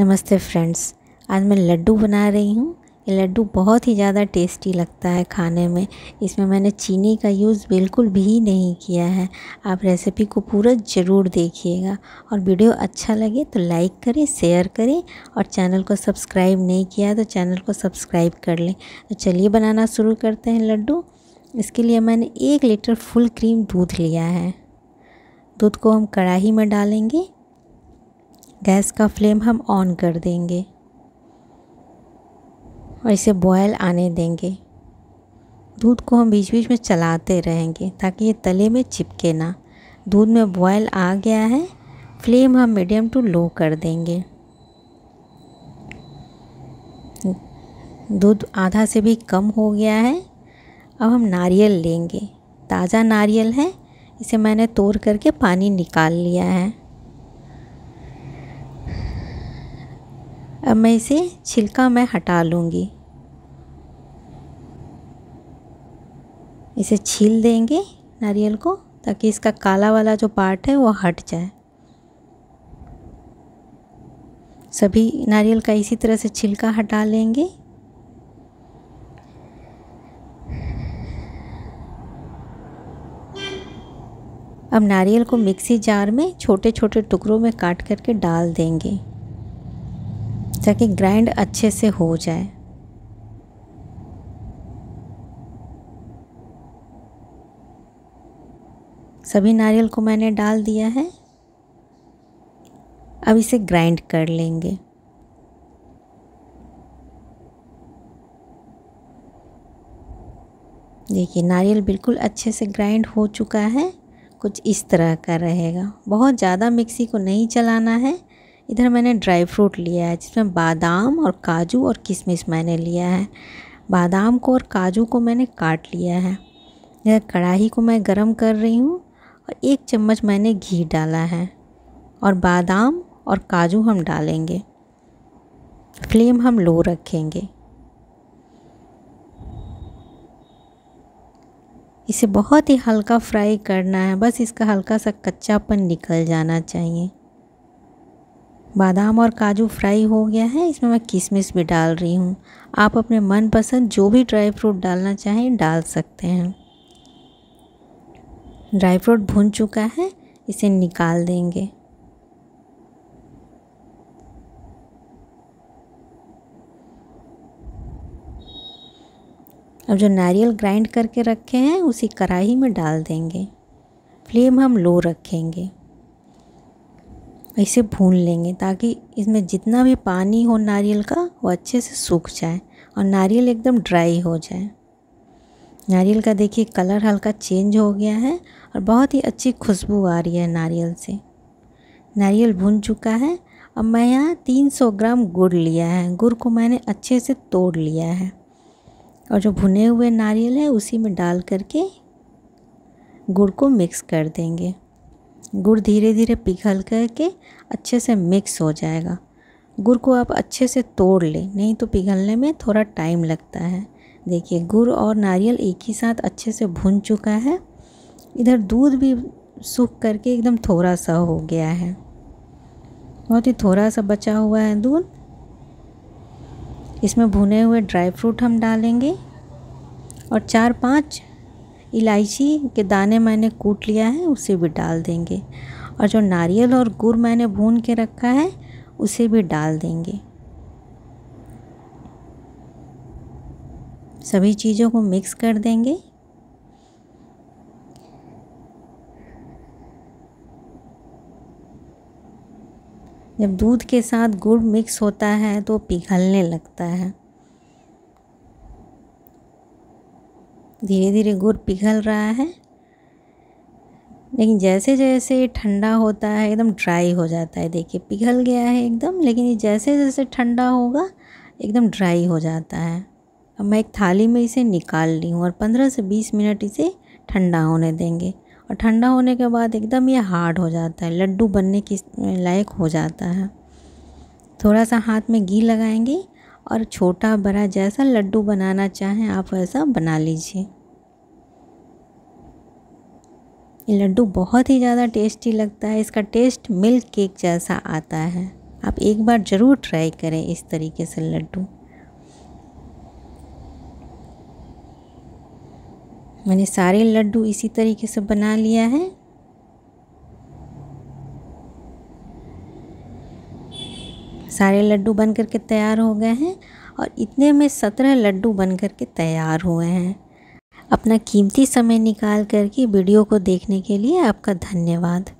नमस्ते फ्रेंड्स आज मैं लड्डू बना रही हूँ ये लड्डू बहुत ही ज़्यादा टेस्टी लगता है खाने में इसमें मैंने चीनी का यूज़ बिल्कुल भी नहीं किया है आप रेसिपी को पूरा ज़रूर देखिएगा और वीडियो अच्छा लगे तो लाइक करें शेयर करें और चैनल को सब्सक्राइब नहीं किया तो चैनल को सब्सक्राइब कर लें तो चलिए बनाना शुरू करते हैं लड्डू इसके लिए मैंने एक लीटर फुल क्रीम दूध लिया है दूध को हम कढ़ाही में डालेंगे गैस का फ्लेम हम ऑन कर देंगे और इसे बॉयल आने देंगे दूध को हम बीच बीच में चलाते रहेंगे ताकि ये तले में चिपके ना दूध में बॉयल आ गया है फ्लेम हम मीडियम टू लो कर देंगे दूध आधा से भी कम हो गया है अब हम नारियल लेंगे ताज़ा नारियल है इसे मैंने तोड़ करके पानी निकाल लिया है अब मैं इसे छिलका मैं हटा लूँगी इसे छील देंगे नारियल को ताकि इसका काला वाला जो पार्ट है वो हट जाए सभी नारियल का इसी तरह से छिलका हटा लेंगे अब नारियल को मिक्सी जार में छोटे छोटे टुकड़ों में काट करके डाल देंगे ताकि ग्राइंड अच्छे से हो जाए सभी नारियल को मैंने डाल दिया है अब इसे ग्राइंड कर लेंगे देखिए नारियल बिल्कुल अच्छे से ग्राइंड हो चुका है कुछ इस तरह का रहेगा बहुत ज़्यादा मिक्सी को नहीं चलाना है इधर मैंने ड्राई फ्रूट लिया है जिसमें बादाम और काजू और किशमिश मैंने लिया है बादाम को और काजू को मैंने काट लिया है इधर कढ़ाई को मैं गरम कर रही हूँ और एक चम्मच मैंने घी डाला है और बादाम और काजू हम डालेंगे फ्लेम हम लो रखेंगे इसे बहुत ही हल्का फ्राई करना है बस इसका हल्का सा कच्चापन निकल जाना चाहिए बादाम और काजू फ्राई हो गया है इसमें मैं किशमिश भी डाल रही हूँ आप अपने मनपसंद जो भी ड्राई फ्रूट डालना चाहें डाल सकते हैं ड्राई फ्रूट भुन चुका है इसे निकाल देंगे अब जो नारियल ग्राइंड करके रखे हैं उसी कढ़ाई में डाल देंगे फ्लेम हम लो रखेंगे इसे भून लेंगे ताकि इसमें जितना भी पानी हो नारियल का वो अच्छे से सूख जाए और नारियल एकदम ड्राई हो जाए नारियल का देखिए कलर हल्का चेंज हो गया है और बहुत ही अच्छी खुशबू आ रही है नारियल से नारियल भून चुका है अब मैं यहाँ 300 ग्राम गुड़ लिया है गुड़ को मैंने अच्छे से तोड़ लिया है और जो भुने हुए नारियल है उसी में डाल करके गुड़ को मिक्स कर देंगे गुड़ धीरे धीरे पिघल करके अच्छे से मिक्स हो जाएगा गुड़ को आप अच्छे से तोड़ लें नहीं तो पिघलने में थोड़ा टाइम लगता है देखिए गुड़ और नारियल एक ही साथ अच्छे से भुन चुका है इधर दूध भी सूख करके एकदम थोड़ा सा हो गया है बहुत ही थोड़ा सा बचा हुआ है दूध इसमें भुने हुए ड्राई फ्रूट हम डालेंगे और चार पांच इलायची के दाने मैंने कूट लिया है उसे भी डाल देंगे और जो नारियल और गुड़ मैंने भून के रखा है उसे भी डाल देंगे सभी चीज़ों को मिक्स कर देंगे जब दूध के साथ गुड़ मिक्स होता है तो पिघलने लगता है धीरे धीरे गुड़ पिघल रहा है लेकिन जैसे जैसे ठंडा होता है एकदम ड्राई हो जाता है देखिए पिघल गया है एकदम लेकिन ये जैसे जैसे ठंडा होगा एकदम ड्राई हो जाता है अब मैं एक थाली में इसे निकाल ली हूँ और पंद्रह से बीस मिनट इसे ठंडा होने देंगे और ठंडा होने के बाद एकदम ये हार्ड हो जाता है लड्डू बनने की लायक हो जाता है थोड़ा सा हाथ में घी लगाएंगे और छोटा बड़ा जैसा लड्डू बनाना चाहें आप वैसा बना लीजिए ये लड्डू बहुत ही ज़्यादा टेस्टी लगता है इसका टेस्ट मिल्क केक जैसा आता है आप एक बार ज़रूर ट्राई करें इस तरीके से लड्डू मैंने सारे लड्डू इसी तरीके से बना लिया है सारे लड्डू बन करके के तैयार हो गए हैं और इतने में सत्रह लड्डू बन कर के तैयार हुए हैं अपना कीमती समय निकाल करके वीडियो को देखने के लिए आपका धन्यवाद